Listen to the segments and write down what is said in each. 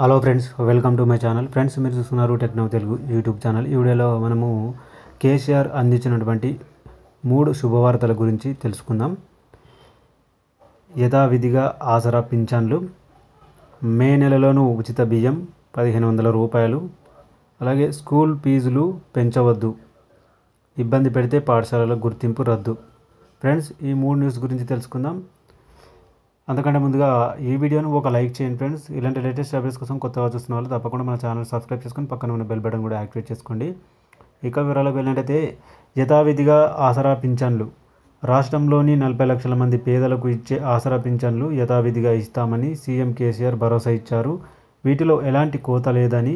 hello friends welcome to my channel friends మీరు చూస్తున్నారు techno Telugu YouTube channel ఈ వీడియోలో మనము కేసీఆర్ అందించినటువంటి మూడు శుభవార్తల గురించి తెలుసుకుందాం యథావిధిగా ఆసరా పింఛన్లు మే నెలలోనూ ఉచిత బియ్యం పదిహేను వందల రూపాయలు అలాగే స్కూల్ ఫీజులు పెంచవద్దు ఇబ్బంది పెడితే పాఠశాలలో గుర్తింపు రద్దు ఫ్రెండ్స్ ఈ మూడు న్యూస్ గురించి తెలుసుకుందాం అందుకంటే ముందుగా ఈ వీడియోను ఒక లైక్ చేయండి ఫ్రెండ్స్ ఇలాంటి లేటెస్ట్ అప్డేట్స్ కోసం కొత్తగా చూస్తున్న వాళ్ళు తప్పకుండా మన ఛానల్ సబ్స్క్రైబ్ చేసుకొని పక్కన ఉన్న బెల్ బటన్ కూడా యాక్టివేట్ చేసుకోండి ఇక వివరాలకు వెళ్ళినట్టయితే యథావిధిగా ఆసరా పింఛన్లు రాష్ట్రంలోని నలభై లక్షల మంది పేదలకు ఇచ్చే ఆసరా పింఛన్లు యథావిధిగా ఇస్తామని సీఎం కేసీఆర్ భరోసా ఇచ్చారు వీటిలో ఎలాంటి కోత లేదని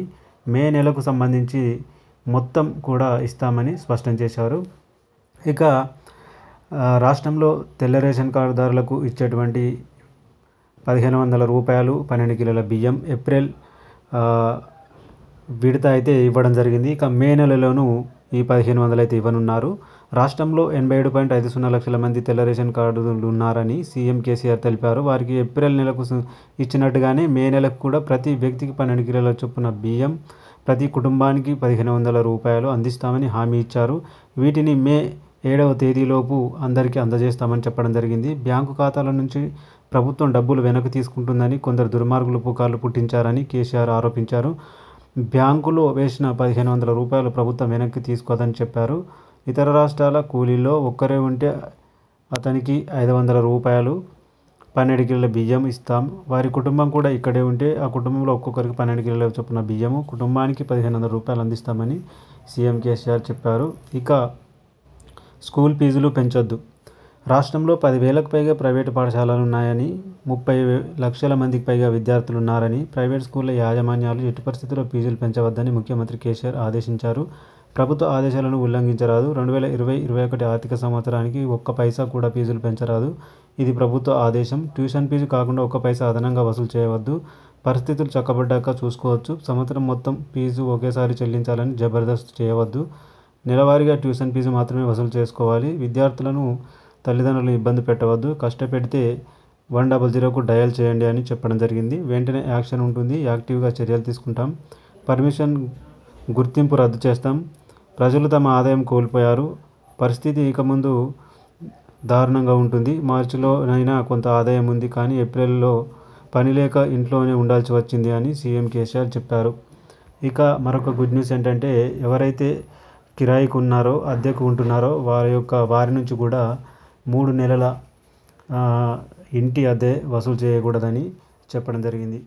మే నెలకు సంబంధించి మొత్తం కూడా ఇస్తామని స్పష్టం చేశారు ఇక రాష్ట్రంలో తెల్ల రేషన్ కార్డుదారులకు ఇచ్చేటువంటి పదిహేను వందల రూపాయలు పన్నెండు కిలోల బియ్యం ఏప్రిల్ విడత అయితే ఇవ్వడం జరిగింది ఇక మే నెలలోనూ ఈ పదిహేను వందలు అయితే ఇవ్వనున్నారు రాష్ట్రంలో ఎనభై ఏడు పాయింట్ ఐదు సున్నా లక్షల మంది తెల్ల రేషన్ కార్డులు ఉన్నారని సీఎం కేసీఆర్ తెలిపారు వారికి ఏప్రిల్ నెలకు ఇచ్చినట్టుగానే మే నెలకు కూడా ప్రతి వ్యక్తికి పన్నెండు కిలోల చొప్పున బియ్యం ప్రతి కుటుంబానికి పదిహేను వందల రూపాయలు అందిస్తామని హామీ ఇచ్చారు వీటిని మే ఏడవ తేదీలోపు అందరికీ అందజేస్తామని చెప్పడం జరిగింది బ్యాంకు ఖాతాల నుంచి ప్రభుత్వం డబ్బులు వెనక్కి తీసుకుంటుందని కొందరు దుర్మార్గులు పుకార్లు పుట్టించారని కేసీఆర్ ఆరోపించారు బ్యాంకులో వేసిన పదిహేను వందల రూపాయలు ప్రభుత్వం వెనక్కి తీసుకోదని చెప్పారు ఇతర రాష్ట్రాల కూలీల్లో ఒక్కరే ఉంటే అతనికి ఐదు వందల రూపాయలు పన్నెండు కిలోల బియ్యం ఇస్తాం వారి కుటుంబం కూడా ఇక్కడే ఉంటే ఆ కుటుంబంలో ఒక్కొక్కరికి పన్నెండు కిలోల చొప్పున బియ్యము కుటుంబానికి పదిహేను వందల రూపాయలు అందిస్తామని సీఎం కేసీఆర్ చెప్పారు ఇక స్కూల్ ఫీజులు పెంచొద్దు రాష్ట్రంలో పదివేలకు పైగా ప్రైవేటు పాఠశాలలు ఉన్నాయని ముప్పై లక్షల మందికి పైగా విద్యార్థులు ఉన్నారని ప్రైవేట్ స్కూళ్ళ యాజమాన్యాలు ఎట్టి పరిస్థితుల్లో ఫీజులు పెంచవద్దని ముఖ్యమంత్రి కేసీఆర్ ఆదేశించారు ప్రభుత్వ ఆదేశాలను ఉల్లంఘించరాదు రెండు వేల ఇరవై ఇరవై ఒకటి ఆర్థిక సంవత్సరానికి ఒక్క పైసా కూడా ఫీజులు పెంచరాదు ఇది ప్రభుత్వ ఆదేశం ట్యూషన్ ఫీజు కాకుండా ఒక్క పైసా అదనంగా వసూలు చేయవద్దు పరిస్థితులు చక్కబడ్డాక చూసుకోవచ్చు సంవత్సరం మొత్తం ఫీజు ఒకేసారి చెల్లించాలని జబర్దస్త్ చేయవద్దు నెలవారీగా ట్యూషన్ ఫీజు మాత్రమే వసూలు చేసుకోవాలి విద్యార్థులను తల్లిదండ్రులు ఇబ్బంది పెట్టవద్దు కష్టపెడితే వన్ డబల్ జీరోకు డయల్ చేయండి అని చెప్పడం జరిగింది వెంటనే యాక్షన్ ఉంటుంది యాక్టివ్గా చర్యలు తీసుకుంటాం పర్మిషన్ గుర్తింపు రద్దు చేస్తాం ప్రజలు తమ ఆదాయం కోల్పోయారు పరిస్థితి ఇక ముందు దారుణంగా ఉంటుంది మార్చిలో అయినా కొంత ఆదాయం ఉంది కానీ ఏప్రిల్లో పని లేక ఇంట్లోనే ఉండాల్సి వచ్చింది అని సీఎం కేసీఆర్ చెప్పారు ఇక మరొక గుడ్ న్యూస్ ఏంటంటే ఎవరైతే కిరాయికి ఉన్నారో అద్దెకు ఉంటున్నారో వారి యొక్క వారి నుంచి కూడా మూడు నెలల ఇంటి అద్దె వసూలు చేయకూడదని చెప్పడం జరిగింది